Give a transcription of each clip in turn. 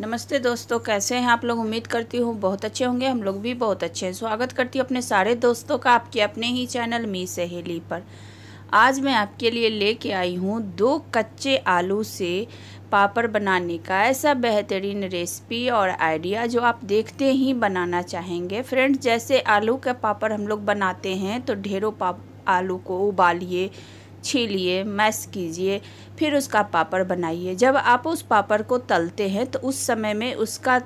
नमस्ते दोस्तों कैसे हैं आप लोग उम्मीद करती हूँ बहुत अच्छे होंगे हम लोग भी बहुत अच्छे हैं स्वागत करती हूँ अपने सारे दोस्तों का आपके अपने ही चैनल मी सहेली पर आज मैं आपके लिए लेके आई हूँ दो कच्चे आलू से पापड़ बनाने का ऐसा बेहतरीन रेसिपी और आइडिया जो आप देखते ही बनाना चाहेंगे फ्रेंड्स जैसे आलू का पापड़ हम लोग बनाते हैं तो ढेरों पाप आलू को उबालिए छीलिए मैश कीजिए फिर उसका पापड़ बनाइए जब आप उस पापड़ को तलते हैं तो उस समय में उसका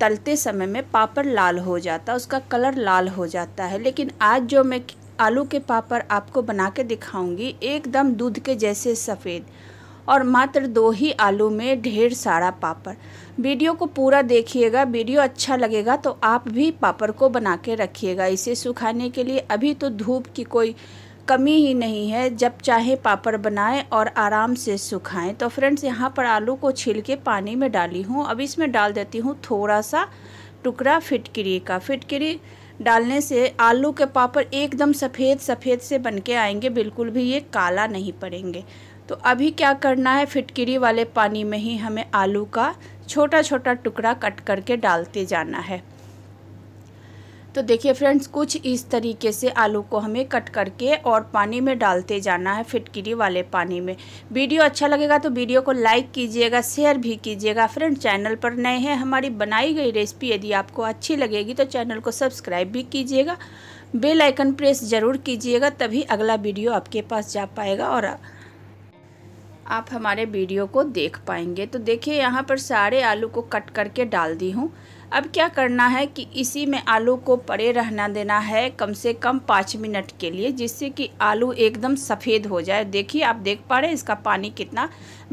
तलते समय में पापड़ लाल हो जाता है उसका कलर लाल हो जाता है लेकिन आज जो मैं आलू के पापड़ आपको बना के दिखाऊँगी एकदम दूध के जैसे सफ़ेद और मात्र दो ही आलू में ढेर सारा पापड़ वीडियो को पूरा देखिएगा वीडियो अच्छा लगेगा तो आप भी पापड़ को बना के रखिएगा इसे सुखाने के लिए अभी तो धूप की कोई कमी ही नहीं है जब चाहे पापड़ बनाएं और आराम से सुखाएं तो फ्रेंड्स यहाँ पर आलू को छील के पानी में डाली हूँ अब इसमें डाल देती हूँ थोड़ा सा टुकड़ा फिटकरी का फिटकरी डालने से आलू के पापड़ एकदम सफ़ेद सफ़ेद से बन के आएंगे बिल्कुल भी ये काला नहीं पड़ेंगे तो अभी क्या करना है फिटकरी वाले पानी में ही हमें आलू का छोटा छोटा टुकड़ा कट करके डालते जाना है तो देखिए फ्रेंड्स कुछ इस तरीके से आलू को हमें कट करके और पानी में डालते जाना है फिटकिरी वाले पानी में वीडियो अच्छा लगेगा तो वीडियो को लाइक कीजिएगा शेयर भी कीजिएगा फ्रेंड चैनल पर नए हैं हमारी बनाई गई रेसिपी यदि आपको अच्छी लगेगी तो चैनल को सब्सक्राइब भी कीजिएगा बेल आइकन प्रेस ज़रूर कीजिएगा तभी अगला वीडियो आपके पास जा पाएगा और आप हमारे वीडियो को देख पाएंगे तो देखिए यहाँ पर सारे आलू को कट करके डाल दी हूँ अब क्या करना है कि इसी में आलू को पड़े रहना देना है कम से कम पाँच मिनट के लिए जिससे कि आलू एकदम सफ़ेद हो जाए देखिए आप देख पा रहे हैं इसका पानी कितना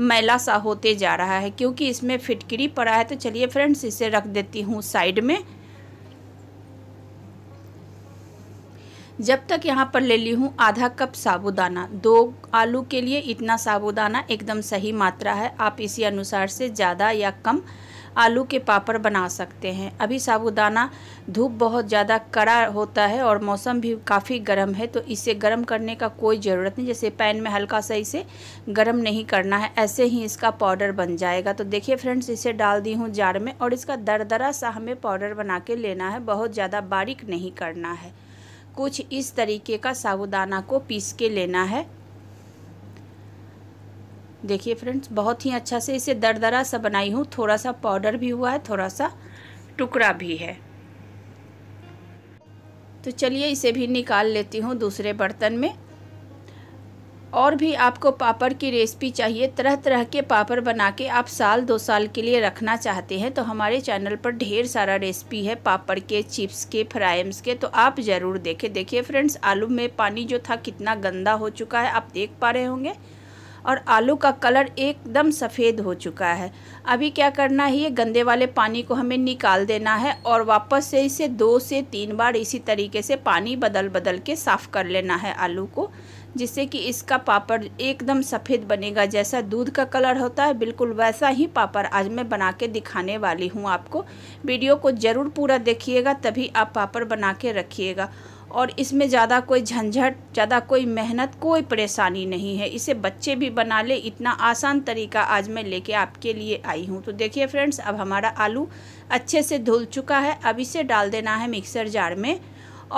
मैला सा होते जा रहा है क्योंकि इसमें फिटकरी पड़ा है तो चलिए फ्रेंड्स इसे रख देती हूँ साइड में जब तक यहाँ पर ले ली हूँ आधा कप साबुदाना दो आलू के लिए इतना साबुदाना एकदम सही मात्रा है आप इसी अनुसार से ज़्यादा या कम आलू के पापड़ बना सकते हैं अभी साबुदाना धूप बहुत ज़्यादा कड़ा होता है और मौसम भी काफ़ी गर्म है तो इसे गर्म करने का कोई ज़रूरत नहीं जैसे पैन में हल्का सा इसे गर्म नहीं करना है ऐसे ही इसका पाउडर बन जाएगा तो देखिए फ्रेंड्स इसे डाल दी हूँ जार में और इसका दरदरा सा हमें पाउडर बना के लेना है बहुत ज़्यादा बारीक नहीं करना है कुछ इस तरीके का साबुदाना को पीस के लेना है देखिए फ्रेंड्स बहुत ही अच्छा से इसे दरदरा सा बनाई हूँ थोड़ा सा पाउडर भी हुआ है थोड़ा सा टुकड़ा भी है तो चलिए इसे भी निकाल लेती हूँ दूसरे बर्तन में और भी आपको पापड़ की रेसिपी चाहिए तरह तरह के पापड़ बना के आप साल दो साल के लिए रखना चाहते हैं तो हमारे चैनल पर ढेर सारा रेसिपी है पापड़ के चिप्स के फ्राइम्स के तो आप ज़रूर देखें देखिए फ्रेंड्स आलू में पानी जो था कितना गंदा हो चुका है आप देख पा रहे होंगे और आलू का कलर एकदम सफ़ेद हो चुका है अभी क्या करना है ये गंदे वाले पानी को हमें निकाल देना है और वापस से इसे दो से तीन बार इसी तरीके से पानी बदल बदल के साफ़ कर लेना है आलू को जिससे कि इसका पापड़ एकदम सफ़ेद बनेगा जैसा दूध का कलर होता है बिल्कुल वैसा ही पापड़ आज मैं बना के दिखाने वाली हूँ आपको वीडियो को ज़रूर पूरा देखिएगा तभी आप पापड़ बना के रखिएगा और इसमें ज़्यादा कोई झंझट ज़्यादा कोई मेहनत कोई परेशानी नहीं है इसे बच्चे भी बना ले इतना आसान तरीका आज मैं लेके आपके लिए आई हूँ तो देखिए फ्रेंड्स अब हमारा आलू अच्छे से धुल चुका है अब इसे डाल देना है मिक्सर जार में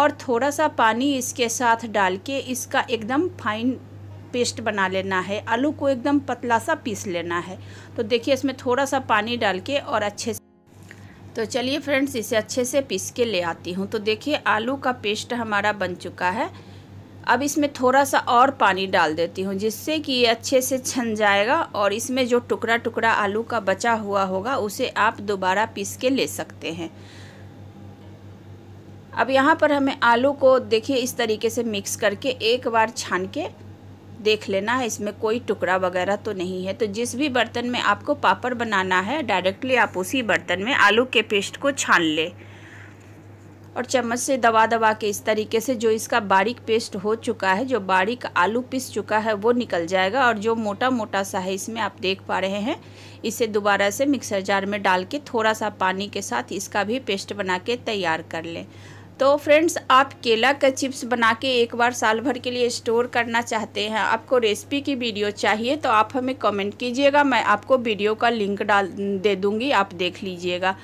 और थोड़ा सा पानी इसके साथ डाल के इसका एकदम फाइन पेस्ट बना लेना है आलू को एकदम पतला सा पीस लेना है तो देखिए इसमें थोड़ा सा पानी डाल के और अच्छे से तो चलिए फ्रेंड्स इसे अच्छे से पीस के ले आती हूँ तो देखिए आलू का पेस्ट हमारा बन चुका है अब इसमें थोड़ा सा और पानी डाल देती हूँ जिससे कि ये अच्छे से छन जाएगा और इसमें जो टुकड़ा टुकड़ा आलू का बचा हुआ होगा उसे आप दोबारा पीस के ले सकते हैं अब यहाँ पर हमें आलू को देखिए इस तरीके से मिक्स करके एक बार छान के देख लेना है इसमें कोई टुकड़ा वगैरह तो नहीं है तो जिस भी बर्तन में आपको पापड़ बनाना है डायरेक्टली आप उसी बर्तन में आलू के पेस्ट को छान लें और चम्मच से दबा दबा के इस तरीके से जो इसका बारीक पेस्ट हो चुका है जो बारीक आलू पिस चुका है वो निकल जाएगा और जो मोटा मोटा सा है इसमें आप देख पा रहे हैं इसे दोबारा से मिक्सर जार में डाल के थोड़ा सा पानी के साथ इसका भी पेस्ट बना के तैयार कर लें तो फ्रेंड्स आप केला का चिप्स बना के एक बार साल भर के लिए स्टोर करना चाहते हैं आपको रेसिपी की वीडियो चाहिए तो आप हमें कमेंट कीजिएगा मैं आपको वीडियो का लिंक डाल दे दूँगी आप देख लीजिएगा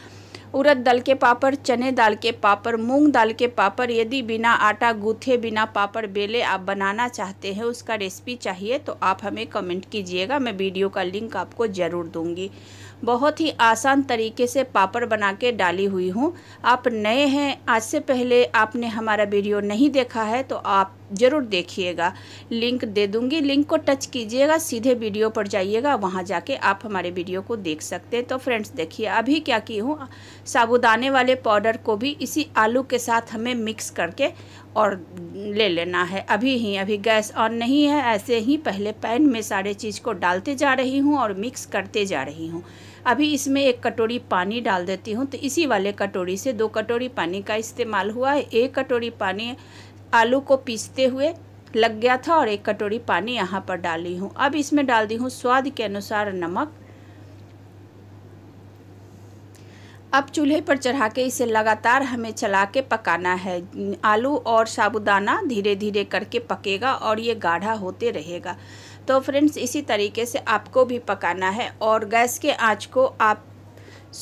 उड़द दाल के पापड़ चने दाल के पापड़ मूंग दाल के पापड़ यदि बिना आटा गूथे बिना पापड़ बेले आप बनाना चाहते हैं उसका रेसिपी चाहिए तो आप हमें कमेंट कीजिएगा मैं वीडियो का लिंक आपको ज़रूर दूंगी बहुत ही आसान तरीके से पापड़ बना के डाली हुई हूँ आप नए हैं आज से पहले आपने हमारा वीडियो नहीं देखा है तो आप ज़रूर देखिएगा लिंक दे दूंगी लिंक को टच कीजिएगा सीधे वीडियो पर जाइएगा वहाँ जाके आप हमारे वीडियो को देख सकते हैं तो फ्रेंड्स देखिए अभी क्या की हूँ साबुदाने वाले पाउडर को भी इसी आलू के साथ हमें मिक्स करके और ले लेना है अभी ही अभी गैस ऑन नहीं है ऐसे ही पहले पैन में सारे चीज़ को डालते जा रही हूँ और मिक्स करते जा रही हूँ अभी इसमें एक कटोरी पानी डाल देती हूँ तो इसी वाले कटोरी से दो कटोरी पानी का इस्तेमाल हुआ है एक कटोरी पानी आलू को पीसते हुए लग गया था और एक कटोरी पानी यहाँ पर डाली हूँ अब इसमें डाल दी हूँ स्वाद के अनुसार नमक अब चूल्हे पर चढ़ा के इसे लगातार हमें चला के पकाना है आलू और साबुदाना धीरे धीरे करके पकेगा और ये गाढ़ा होते रहेगा तो फ्रेंड्स इसी तरीके से आपको भी पकाना है और गैस के आँच को आप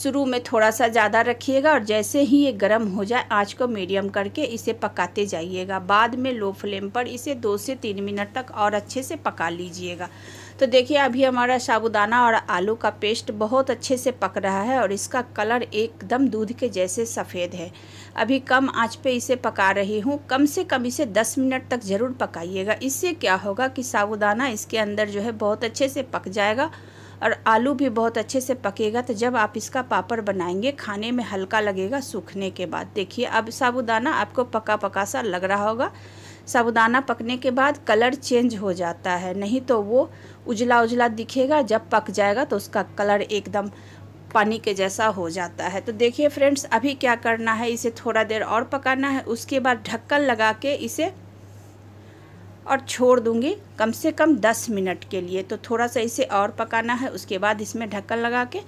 शुरू में थोड़ा सा ज़्यादा रखिएगा और जैसे ही ये गर्म हो जाए आँच को मीडियम करके इसे पकाते जाइएगा बाद में लो फ्लेम पर इसे दो से तीन मिनट तक और अच्छे से पका लीजिएगा तो देखिए अभी हमारा साबुदाना और आलू का पेस्ट बहुत अच्छे से पक रहा है और इसका कलर एकदम दूध के जैसे सफ़ेद है अभी कम आंच पे इसे पका रही हूँ कम से कम इसे 10 मिनट तक ज़रूर पकाइएगा इससे क्या होगा कि साबुदाना इसके अंदर जो है बहुत अच्छे से पक जाएगा और आलू भी बहुत अच्छे से पकेगा तो जब आप इसका पापड़ बनाएंगे खाने में हल्का लगेगा सूखने के बाद देखिए अब साबुदाना आपको पका पका सा लग रहा होगा साबुदाना पकने के बाद कलर चेंज हो जाता है नहीं तो वो उजला उजला दिखेगा जब पक जाएगा तो उसका कलर एकदम पानी के जैसा हो जाता है तो देखिए फ्रेंड्स अभी क्या करना है इसे थोड़ा देर और पकाना है उसके बाद ढक्कन लगा के इसे और छोड़ दूंगी कम से कम 10 मिनट के लिए तो थोड़ा सा इसे और पकाना है उसके बाद इसमें ढक्कन लगा के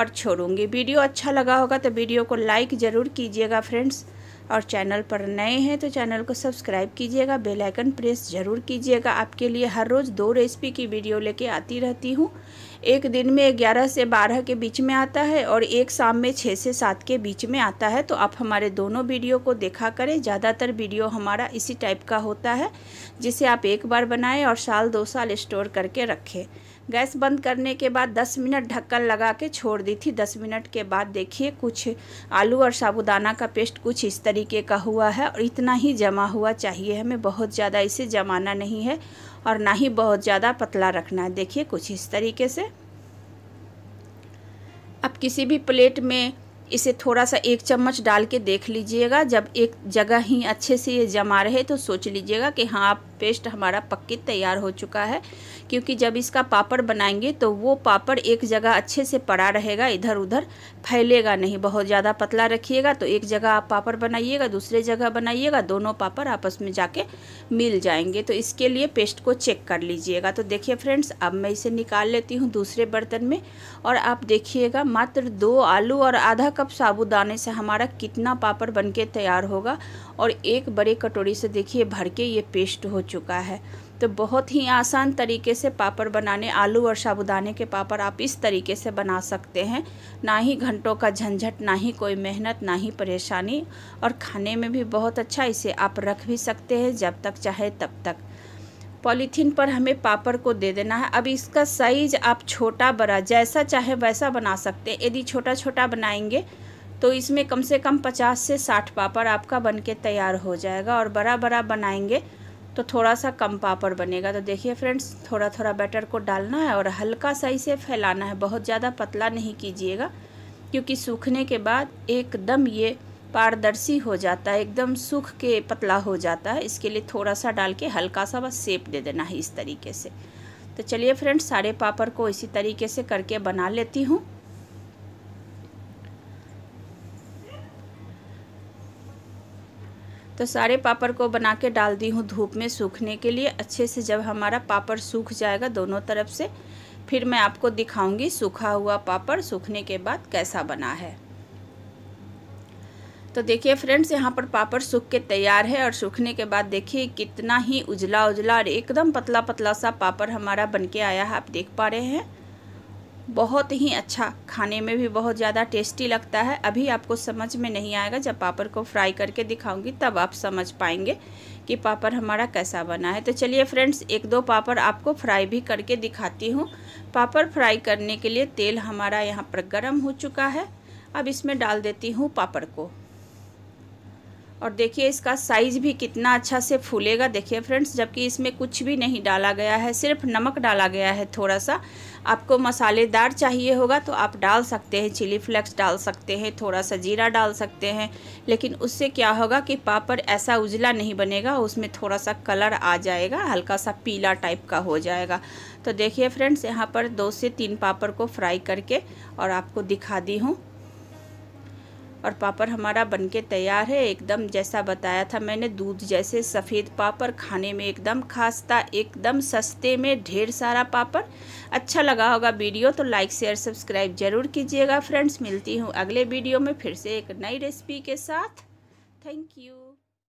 और छोड़ूंगी वीडियो अच्छा लगा होगा तो वीडियो को लाइक ज़रूर कीजिएगा फ्रेंड्स और चैनल पर नए हैं तो चैनल को सब्सक्राइब कीजिएगा बेल आइकन प्रेस ज़रूर कीजिएगा आपके लिए हर रोज़ दो रेसिपी की वीडियो लेके आती रहती हूँ एक दिन में ग्यारह से बारह के बीच में आता है और एक शाम में छः से सात के बीच में आता है तो आप हमारे दोनों वीडियो को देखा करें ज़्यादातर वीडियो हमारा इसी टाइप का होता है जिसे आप एक बार बनाएं और साल दो साल स्टोर करके रखें गैस बंद करने के बाद 10 मिनट ढक्कन लगा के छोड़ दी थी 10 मिनट के बाद देखिए कुछ आलू और साबुदाना का पेस्ट कुछ इस तरीके का हुआ है और इतना ही जमा हुआ चाहिए हमें बहुत ज़्यादा इसे जमाना नहीं है और ना ही बहुत ज़्यादा पतला रखना है देखिए कुछ इस तरीके से अब किसी भी प्लेट में इसे थोड़ा सा एक चम्मच डाल के देख लीजिएगा जब एक जगह ही अच्छे से ये जमा रहे तो सोच लीजिएगा कि हाँ आप पेस्ट हमारा पक्के तैयार हो चुका है क्योंकि जब इसका पापड़ बनाएंगे तो वो पापड़ एक जगह अच्छे से पड़ा रहेगा इधर उधर फैलेगा नहीं बहुत ज़्यादा पतला रखिएगा तो एक जगह आप पापड़ बनाइएगा दूसरे जगह बनाइएगा दोनों पापड़ आपस में जाके मिल जाएंगे तो इसके लिए पेस्ट को चेक कर लीजिएगा तो देखिए फ्रेंड्स अब मैं इसे निकाल लेती हूँ दूसरे बर्तन में और आप देखिएगा मात्र दो आलू और आधा कप साबुदाने से हमारा कितना पापड़ बनके तैयार होगा और एक बड़े कटोरी से देखिए भर के ये पेस्ट हो चुका है तो बहुत ही आसान तरीके से पापड़ बनाने आलू और साबुदाने के पापड़ आप इस तरीके से बना सकते हैं ना ही घंटों का झंझट ना ही कोई मेहनत ना ही परेशानी और खाने में भी बहुत अच्छा इसे आप रख भी सकते हैं जब तक चाहे तब तक पॉलीथीन पर हमें पापड़ को दे देना है अब इसका साइज आप छोटा बड़ा जैसा चाहे वैसा बना सकते हैं यदि छोटा छोटा बनाएंगे तो इसमें कम से कम पचास से साठ पापड़ आपका बन के तैयार हो जाएगा और बड़ा बड़ा बनाएंगे तो थोड़ा सा कम पापड़ बनेगा तो देखिए फ्रेंड्स थोड़ा थोड़ा बैटर को डालना है और हल्का सा इसे फैलाना है बहुत ज़्यादा पतला नहीं कीजिएगा क्योंकि सूखने के बाद एकदम ये पारदर्शी हो जाता है एकदम सूख के पतला हो जाता है इसके लिए थोड़ा सा डाल के हल्का सा बस सेप दे देना है इस तरीके से तो चलिए फ्रेंड्स सारे पापड़ को इसी तरीके से करके बना लेती हूँ तो सारे पापड़ को बना के डाल दी हूँ धूप में सूखने के लिए अच्छे से जब हमारा पापड़ सूख जाएगा दोनों तरफ से फिर मैं आपको दिखाऊंगी सूखा हुआ पापड़ सूखने के बाद कैसा बना है तो देखिए फ्रेंड्स यहाँ पर पापड़ सूख के तैयार है और सूखने के बाद देखिए कितना ही उजला उजला और एकदम पतला पतला सा पापड़ हमारा बन के आया है आप देख पा रहे हैं बहुत ही अच्छा खाने में भी बहुत ज़्यादा टेस्टी लगता है अभी आपको समझ में नहीं आएगा जब पापड़ को फ्राई करके दिखाऊंगी तब आप समझ पाएंगे कि पापड़ हमारा कैसा बना है तो चलिए फ्रेंड्स एक दो पापड़ आपको फ्राई भी करके दिखाती हूँ पापड़ फ्राई करने के लिए तेल हमारा यहाँ पर गर्म हो चुका है अब इसमें डाल देती हूँ पापड़ को और देखिए इसका साइज़ भी कितना अच्छा से फूलेगा देखिए फ्रेंड्स जबकि इसमें कुछ भी नहीं डाला गया है सिर्फ नमक डाला गया है थोड़ा सा आपको मसालेदार चाहिए होगा तो आप डाल सकते हैं चिली फ्लेक्स डाल सकते हैं थोड़ा सा जीरा डाल सकते हैं लेकिन उससे क्या होगा कि पापड़ ऐसा उजला नहीं बनेगा उसमें थोड़ा सा कलर आ जाएगा हल्का सा पीला टाइप का हो जाएगा तो देखिए फ्रेंड्स यहाँ पर दो से तीन पापड़ को फ्राई करके और आपको दिखा दी हूँ और पापड़ हमारा बनके तैयार है एकदम जैसा बताया था मैंने दूध जैसे सफ़ेद पापड़ खाने में एकदम था एकदम सस्ते में ढेर सारा पापड़ अच्छा लगा होगा वीडियो तो लाइक शेयर सब्सक्राइब ज़रूर कीजिएगा फ्रेंड्स मिलती हूँ अगले वीडियो में फिर से एक नई रेसिपी के साथ थैंक यू